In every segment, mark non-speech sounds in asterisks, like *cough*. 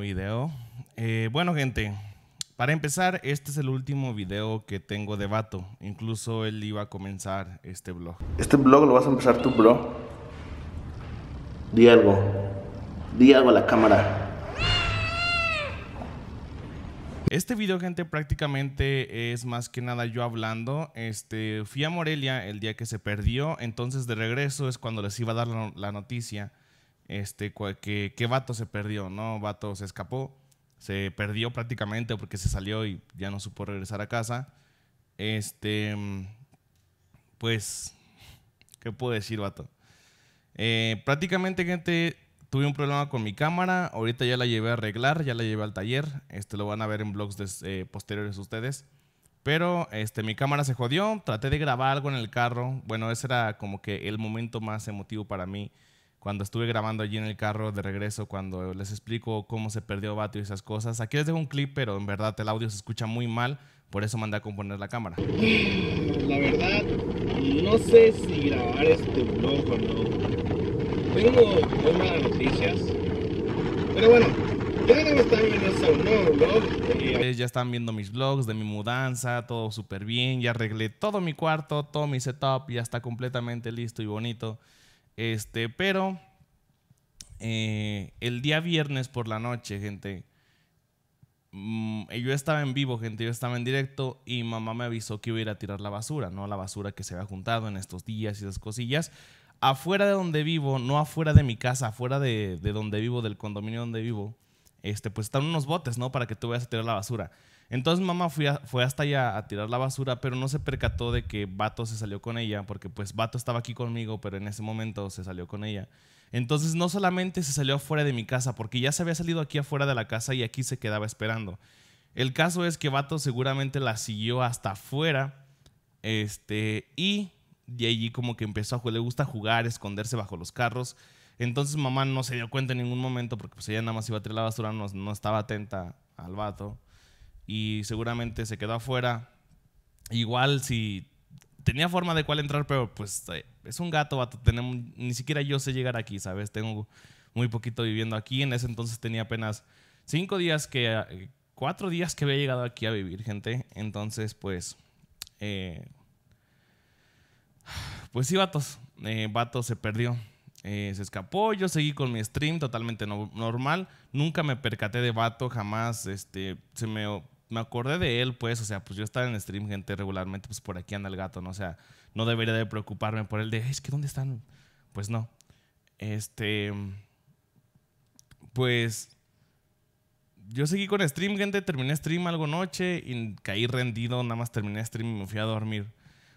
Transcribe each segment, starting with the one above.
video. Eh, bueno, gente, para empezar, este es el último video que tengo de Vato. Incluso él iba a comenzar este blog. Este blog lo vas a empezar tú, bro. Di algo. Di algo a la cámara. Este video, gente, prácticamente es más que nada yo hablando. Este, fui a Morelia el día que se perdió, entonces de regreso es cuando les iba a dar la noticia este, que, que vato se perdió, ¿no? Vato se escapó, se perdió prácticamente porque se salió y ya no supo regresar a casa. Este, pues, ¿qué puedo decir, vato? Eh, prácticamente, gente, tuve un problema con mi cámara. Ahorita ya la llevé a arreglar, ya la llevé al taller. Este, lo van a ver en blogs eh, posteriores ustedes. Pero este, mi cámara se jodió. Traté de grabar algo en el carro. Bueno, ese era como que el momento más emotivo para mí cuando estuve grabando allí en el carro de regreso, cuando les explico cómo se perdió Bato y esas cosas. Aquí les dejo un clip, pero en verdad el audio se escucha muy mal, por eso mandé a componer la cámara. La verdad, no sé si grabar este vlog o no. Tengo muy noticias, pero bueno. Ya, están eh, ya están viendo mis vlogs de mi mudanza, todo súper bien, ya arreglé todo mi cuarto, todo mi setup, ya está completamente listo y bonito. Este, pero eh, el día viernes por la noche, gente, mm, yo estaba en vivo, gente, yo estaba en directo y mamá me avisó que iba a ir a tirar la basura, ¿no? La basura que se había juntado en estos días y esas cosillas. Afuera de donde vivo, no afuera de mi casa, afuera de, de donde vivo, del condominio donde vivo, este, pues están unos botes, ¿no? Para que tú vayas a tirar la basura. Entonces mamá fue, hasta allá a tirar la basura, pero no se percató de que Vato se salió con ella, porque pues Vato estaba aquí conmigo, pero en ese momento se salió con ella. Entonces no solamente se salió afuera de mi casa, porque ya se había salido aquí afuera de la casa y aquí se quedaba esperando. El caso es que Vato seguramente la siguió hasta afuera, este, y de allí como que empezó a jugar, le gusta jugar, esconderse bajo los carros. Entonces mamá no se dio cuenta en ningún momento, porque pues ella nada más iba a tirar la basura, no, no estaba atenta al Vato y seguramente se quedó afuera. Igual si tenía forma de cuál entrar, pero pues eh, es un gato, vato. Tenemos, ni siquiera yo sé llegar aquí, ¿sabes? Tengo muy poquito viviendo aquí. En ese entonces tenía apenas cinco días que... Eh, cuatro días que había llegado aquí a vivir, gente. Entonces, pues... Eh, pues sí, vatos. Eh, vato se perdió. Eh, se escapó, yo seguí con mi stream totalmente normal, nunca me percaté de vato, jamás, este, se me, me acordé de él, pues, o sea, pues yo estaba en stream, gente, regularmente, pues por aquí anda el gato, ¿no? O sea, no debería de preocuparme por él, de, es que ¿dónde están? Pues no. Este, pues, yo seguí con stream, gente, terminé stream algo noche y caí rendido, nada más terminé stream y me fui a dormir.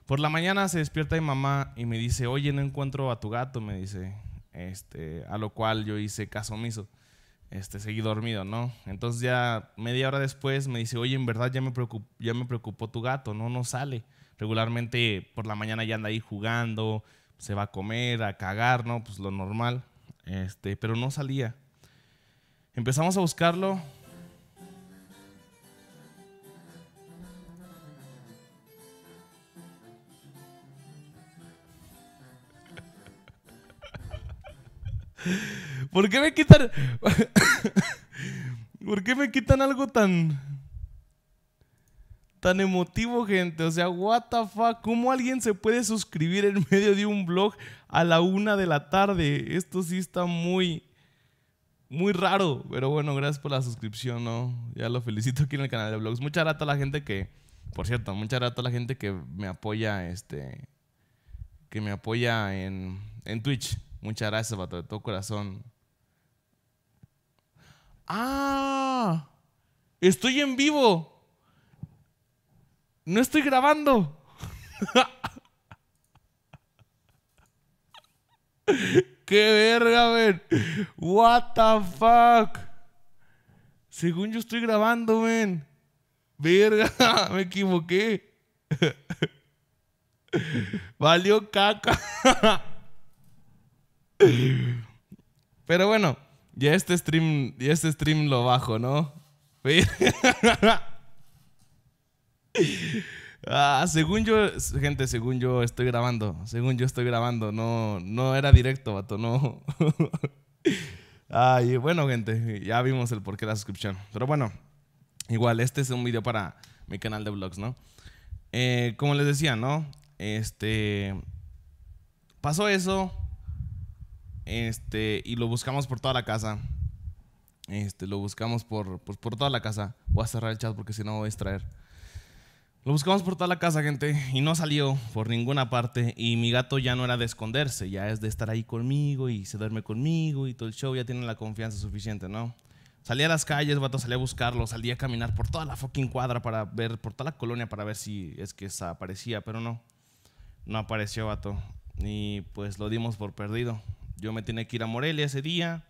Por la mañana se despierta mi mamá y me dice, oye, no encuentro a tu gato, me dice. Este, a lo cual yo hice caso omiso. Este, seguí dormido, ¿no? Entonces ya media hora después me dice, oye, en verdad ya me, preocupó, tu gato, ¿no? No sale. Regularmente por la mañana ya anda ahí jugando, se va a comer, a cagar, ¿no? Pues lo normal. Este, pero no salía. Empezamos a buscarlo, ¿Por qué me quitan? *laughs* ¿Por qué me quitan algo tan tan emotivo, gente? O sea, what the fuck, ¿cómo alguien se puede suscribir en medio de un blog a la una de la tarde? Esto sí está muy muy raro, pero bueno, gracias por la suscripción, ¿no? Ya lo felicito aquí en el canal de blogs. Mucha gracias a la gente que, por cierto, mucha gracias a la gente que me apoya, este, que me apoya en Twitch. Muchas gracias, vato, de todo corazón. ¡Ah! Estoy en vivo. No estoy grabando. *laughs* ¡Qué verga, men! ¡What the fuck! Según yo estoy grabando, men. ¡Verga! *laughs* Me equivoqué. *laughs* Valió caca. Pero bueno, ya este stream, este stream lo bajo, ¿no? *laughs* Ah, según yo, gente, según yo estoy grabando, según yo estoy grabando, no, no era directo, vato, no. *laughs* Ay, bueno, gente, ya vimos el porqué de la suscripción. Pero bueno, igual, este es un video para mi canal de vlogs, ¿no? Eh, como les decía, ¿no? Este. Pasó eso. Este, y lo buscamos por toda la casa. Este, lo buscamos pues, por, toda la casa. Voy a cerrar el chat porque si no voy a extraer Lo buscamos por toda la casa, gente, y no salió por ninguna parte. Y mi gato ya no era de esconderse, ya es de estar ahí conmigo y se duerme conmigo y todo el show, ya tiene la confianza suficiente, ¿no? Salí a las calles, vato, salí a buscarlo, salí a caminar por toda la fucking cuadra para ver, por toda la colonia para ver si es que aparecía, pero no. No apareció, vato. Y pues lo dimos por perdido. Yo me tenía que ir a Morelia ese día.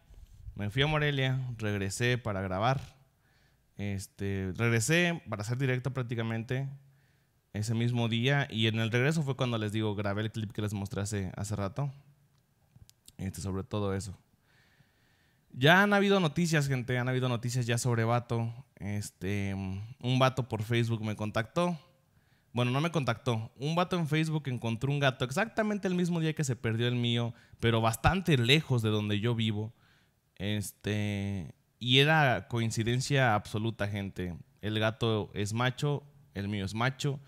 Me fui a Morelia, regresé para grabar. Este, regresé para hacer directo prácticamente ese mismo día. Y en el regreso fue cuando les digo, grabé el clip que les mostré hace, rato. Este, sobre todo eso. Ya han habido noticias, gente. Han habido noticias ya sobre Vato. Este, un Vato por Facebook me contactó. Bueno, no me contactó. Un vato en Facebook encontró un gato exactamente el mismo día que se perdió el mío, pero bastante lejos de donde yo vivo. Este. Y era coincidencia absoluta, gente. El gato es macho, el mío es macho,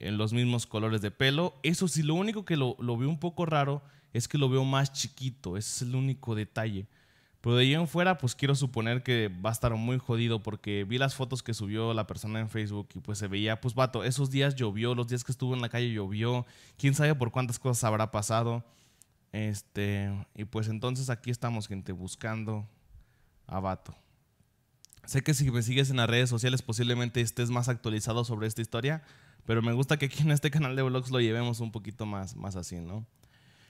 en los mismos colores de pelo. Eso sí, lo único que lo, lo veo un poco raro es que lo veo más chiquito. Ese es el único detalle. Pero de ahí en fuera, pues quiero suponer que va a estar muy jodido porque vi las fotos que subió la persona en Facebook y pues se veía, pues vato, esos días llovió, los días que estuvo en la calle llovió, quién sabe por cuántas cosas habrá pasado. Este, y pues entonces aquí estamos, gente, buscando a vato. Sé que si me sigues en las redes sociales posiblemente estés más actualizado sobre esta historia, pero me gusta que aquí en este canal de vlogs lo llevemos un poquito más, más así, ¿no?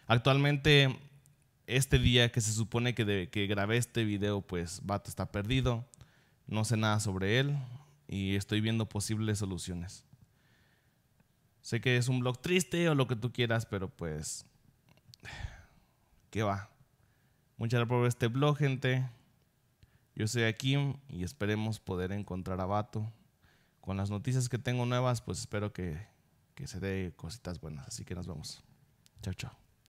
Actualmente este día que se supone que, que grabé este video, pues Bato está perdido, no sé nada sobre él y estoy viendo posibles soluciones. Sé que es un blog triste o lo que tú quieras, pero pues... ¿Qué va? Muchas gracias por este blog, gente. Yo soy Akim y esperemos poder encontrar a Bato Con las noticias que tengo nuevas, pues espero que, que se dé cositas buenas. Así que nos vemos. Chao, chao.